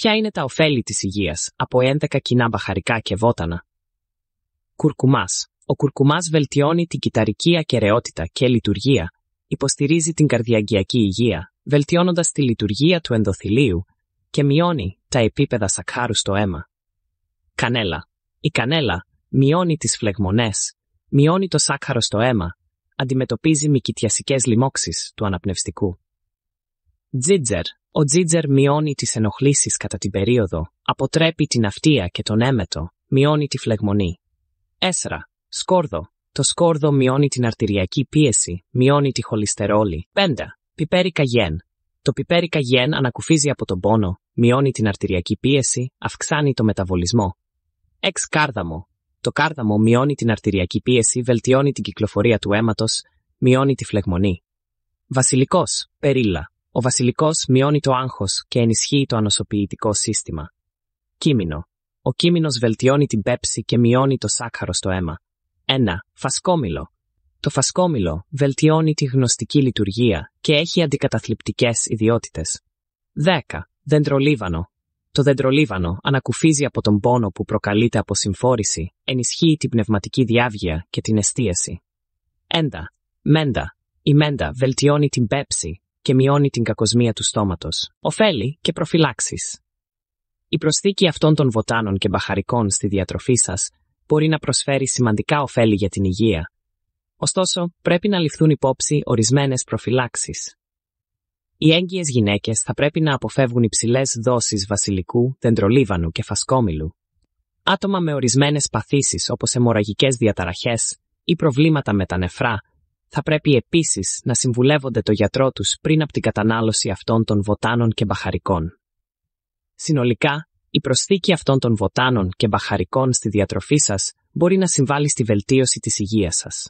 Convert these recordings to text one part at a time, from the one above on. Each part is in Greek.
Ποια είναι τα ωφέλη της υγείας από 11 κοινά μπαχαρικά και βότανα. Κουρκουμάς. Ο κουρκουμάς βελτιώνει την κυταρική ακαιρεότητα και λειτουργία, υποστηρίζει την καρδιαγκιακή υγεία, βελτιώνοντας τη λειτουργία του ενδοθυλίου και μειώνει τα επίπεδα σακχάρου στο αίμα. Κανέλα. Η κανέλα μειώνει τις φλεγμονές, μειώνει το σάκχαρο στο αίμα, αντιμετωπίζει μικητιασικές λοιμώξεις του αναπνευστικού. Τζίτζερ ο Τζίτζερ μειώνει τις ενοχλήσεις κατά την περίοδο, αποτρέπει την αυτεία και τον έμετο, μειώνει τη φλεγμονή. 4. Σκόρδο. Το σκόρδο μειώνει την αρτηριακή πίεση, μειώνει τη χολυστερόλη. 5. Πιπέρι καγιέν. Το πιπέρι καγιέν ανακουφίζει από τον πόνο, μειώνει την αρτηριακή πίεση, αυξάνει το μεταβολισμό. 6. Κάρδαμο. Το κάρδαμο μειώνει την αρτηριακή πίεση, βελτιώνει την κυκλοφορία του αίματος, μειώνει τη φλεγμονή. Βασιλικός. περίλα ο βασιλικός μειώνει το άγχος και ενισχύει το ανοσοποιητικό σύστημα. Κίμινο. Ο κίμινος βελτιώνει την πέψη και μειώνει το σάκχαρο στο αίμα. 1. Φασκόμηλο. Το φασκόμηλο βελτιώνει τη γνωστική λειτουργία και έχει αντικαταθλιπτικές ιδιότητες. 10. Δεντρολίβανο. Το δεντρολίβανο ανακουφίζει από τον πόνο που προκαλείται από συμφόρηση, ενισχύει την πνευματική διάβγεια και την εστίαση. 1. Μέντα. Η μέντα βελτιώνει την πέψη και μειώνει την κακοσμία του στόματος. Οφέλη και προφυλάξεις. Η προσθήκη αυτών των βοτάνων και μπαχαρικών στη διατροφή σας μπορεί να προσφέρει σημαντικά ωφέλη για την υγεία. Ωστόσο, πρέπει να ληφθούν υπόψη ορισμένες προφυλάξεις. Οι έγκυες γυναίκες θα πρέπει να αποφεύγουν υψηλές δόσεις βασιλικού, δεντρολίβανου και φασκόμηλου. Άτομα με ορισμένες παθήσεις, όπως αιμορραγικές διαταραχές ή προβλήματα με τα νεφρά θα πρέπει επίσης να συμβουλεύονται το γιατρό τους πριν από την κατανάλωση αυτών των βοτάνων και μπαχαρικών. Συνολικά, η προσθήκη αυτών των βοτάνων και μπαχαρικών στη διατροφή σας μπορεί να συμβάλλει στη βελτίωση της υγείας σας.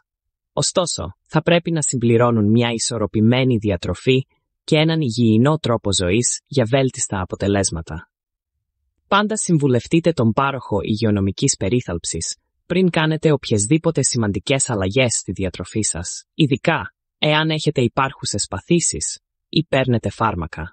Ωστόσο, θα πρέπει να συμπληρώνουν μια ισορροπημένη διατροφή και έναν υγιεινό τρόπο ζωής για βέλτιστα αποτελέσματα. Πάντα συμβουλευτείτε τον πάροχο υγειονομικής περίθαλψης πριν κάνετε οποιασδήποτε σημαντικές αλλαγές στη διατροφή σας, ειδικά εάν έχετε υπάρχουσες παθήσεις ή παίρνετε φάρμακα.